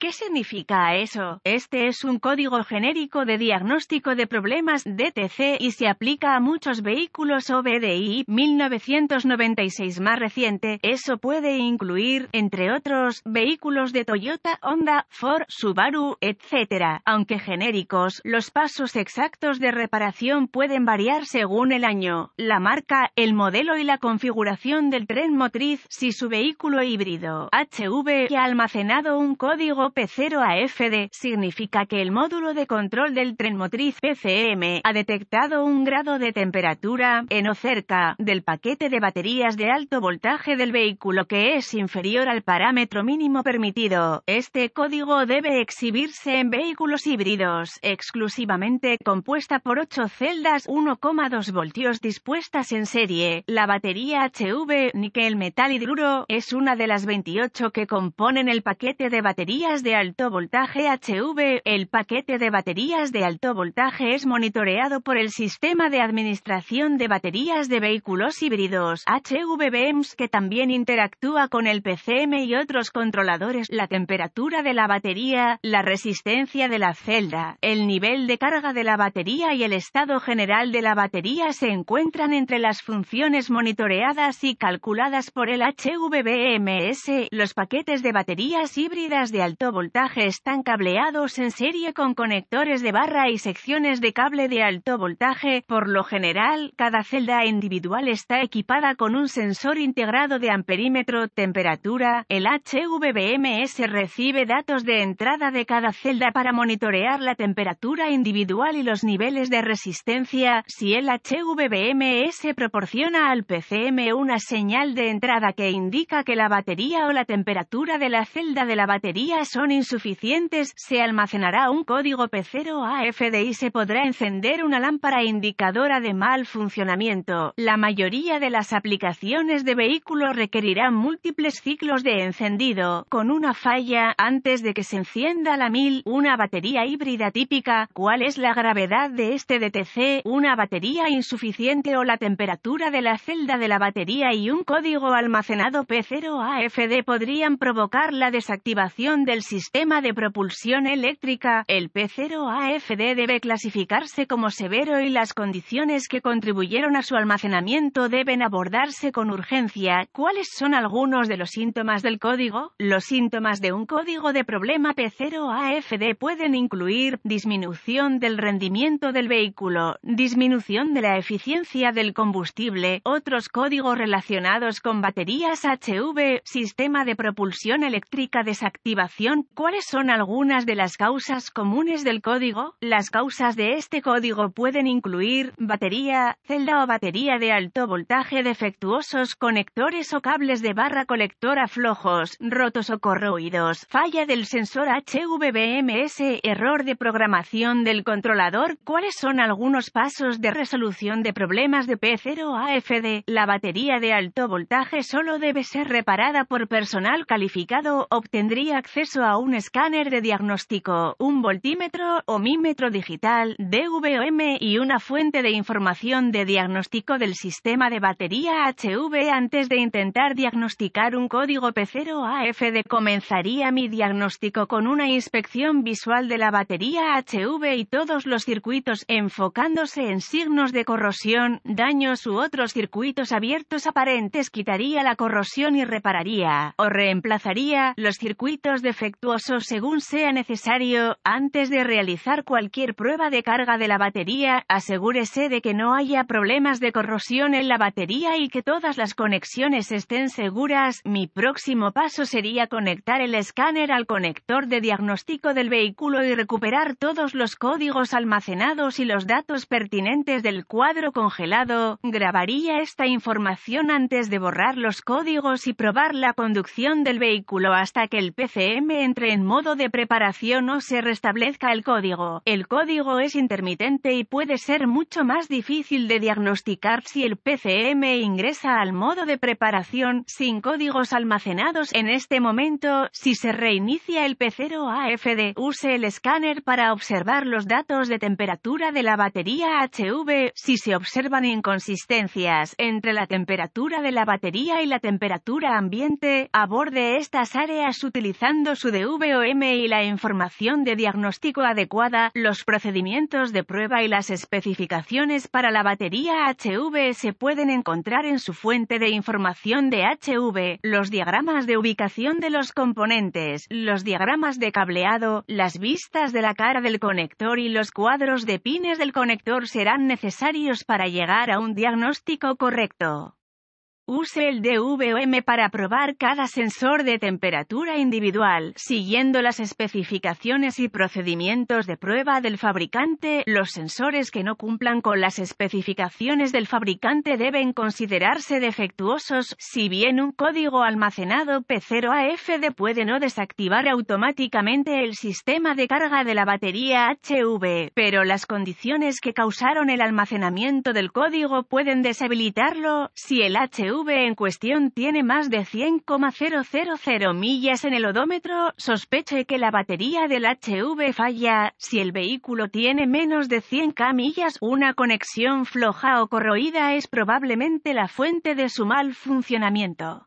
¿Qué significa eso? Este es un código genérico de diagnóstico de problemas DTC y se aplica a muchos vehículos OBDI 1996 más reciente. Eso puede incluir, entre otros, vehículos de Toyota, Honda, Ford, Subaru, etc. Aunque genéricos, los pasos exactos de reparación pueden variar según el año, la marca, el modelo y la configuración del tren motriz si su vehículo híbrido HV que ha almacenado un código P0 AFD significa que el módulo de control del tren motriz PCM ha detectado un grado de temperatura en o cerca del paquete de baterías de alto voltaje del vehículo que es inferior al parámetro mínimo permitido. Este código debe exhibirse en vehículos híbridos, exclusivamente compuesta por 8 celdas 1,2 voltios dispuestas en serie. La batería HV níquel metal hidruro es una de las 28 que componen el paquete de baterías de alto voltaje HV. El paquete de baterías de alto voltaje es monitoreado por el Sistema de Administración de Baterías de Vehículos Híbridos HVBMS, que también interactúa con el PCM y otros controladores. La temperatura de la batería, la resistencia de la celda, el nivel de carga de la batería y el estado general de la batería se encuentran entre las funciones monitoreadas y calculadas por el HVBMS. Los paquetes de baterías híbridas de alto voltaje están cableados en serie con conectores de barra y secciones de cable de alto voltaje. Por lo general, cada celda individual está equipada con un sensor integrado de amperímetro, temperatura. El HVBMS recibe datos de entrada de cada celda para monitorear la temperatura individual y los niveles de resistencia. Si el HVBMS proporciona al PCM una señal de entrada que indica que la batería o la temperatura de la celda de la batería son insuficientes, se almacenará un código P0 AFD y se podrá encender una lámpara indicadora de mal funcionamiento. La mayoría de las aplicaciones de vehículo requerirán múltiples ciclos de encendido, con una falla antes de que se encienda la MIL, una batería híbrida típica, cuál es la gravedad de este DTC, una batería insuficiente o la temperatura de la celda de la batería y un código almacenado P0 AFD podrían provocar la desactivación del sistema de propulsión eléctrica, el P0AFD debe clasificarse como severo y las condiciones que contribuyeron a su almacenamiento deben abordarse con urgencia. ¿Cuáles son algunos de los síntomas del código? Los síntomas de un código de problema P0AFD pueden incluir disminución del rendimiento del vehículo, disminución de la eficiencia del combustible, otros códigos relacionados con baterías HV, sistema de propulsión eléctrica desactivación ¿cuáles son algunas de las causas comunes del código? Las causas de este código pueden incluir batería, celda o batería de alto voltaje defectuosos, conectores o cables de barra colectora flojos, rotos o corroídos, falla del sensor HVBMS, error de programación del controlador. ¿Cuáles son algunos pasos de resolución de problemas de P0 afd La batería de alto voltaje solo debe ser reparada por personal calificado, obtendría acceso a un escáner de diagnóstico, un voltímetro o mímetro digital, DVOM y una fuente de información de diagnóstico del sistema de batería HV antes de intentar diagnosticar un código P0AFD. Comenzaría mi diagnóstico con una inspección visual de la batería HV y todos los circuitos enfocándose en signos de corrosión, daños u otros circuitos abiertos aparentes. Quitaría la corrosión y repararía o reemplazaría los circuitos defectuosos según sea necesario, antes de realizar cualquier prueba de carga de la batería, asegúrese de que no haya problemas de corrosión en la batería y que todas las conexiones estén seguras. Mi próximo paso sería conectar el escáner al conector de diagnóstico del vehículo y recuperar todos los códigos almacenados y los datos pertinentes del cuadro congelado. Grabaría esta información antes de borrar los códigos y probar la conducción del vehículo hasta que el PCM entre en modo de preparación o se restablezca el código. El código es intermitente y puede ser mucho más difícil de diagnosticar si el PCM ingresa al modo de preparación sin códigos almacenados en este momento. Si se reinicia el P0 AFD, use el escáner para observar los datos de temperatura de la batería HV. Si se observan inconsistencias entre la temperatura de la batería y la temperatura ambiente, aborde estas áreas utilizando su de VOM y la información de diagnóstico adecuada, los procedimientos de prueba y las especificaciones para la batería HV se pueden encontrar en su fuente de información de HV, los diagramas de ubicación de los componentes, los diagramas de cableado, las vistas de la cara del conector y los cuadros de pines del conector serán necesarios para llegar a un diagnóstico correcto. Use el DVM para probar cada sensor de temperatura individual, siguiendo las especificaciones y procedimientos de prueba del fabricante. Los sensores que no cumplan con las especificaciones del fabricante deben considerarse defectuosos, si bien un código almacenado P0AFD puede no desactivar automáticamente el sistema de carga de la batería HV, pero las condiciones que causaron el almacenamiento del código pueden deshabilitarlo si el HV en cuestión tiene más de 100,000 millas en el odómetro, sospeche que la batería del HV falla, si el vehículo tiene menos de 100k millas, una conexión floja o corroída es probablemente la fuente de su mal funcionamiento.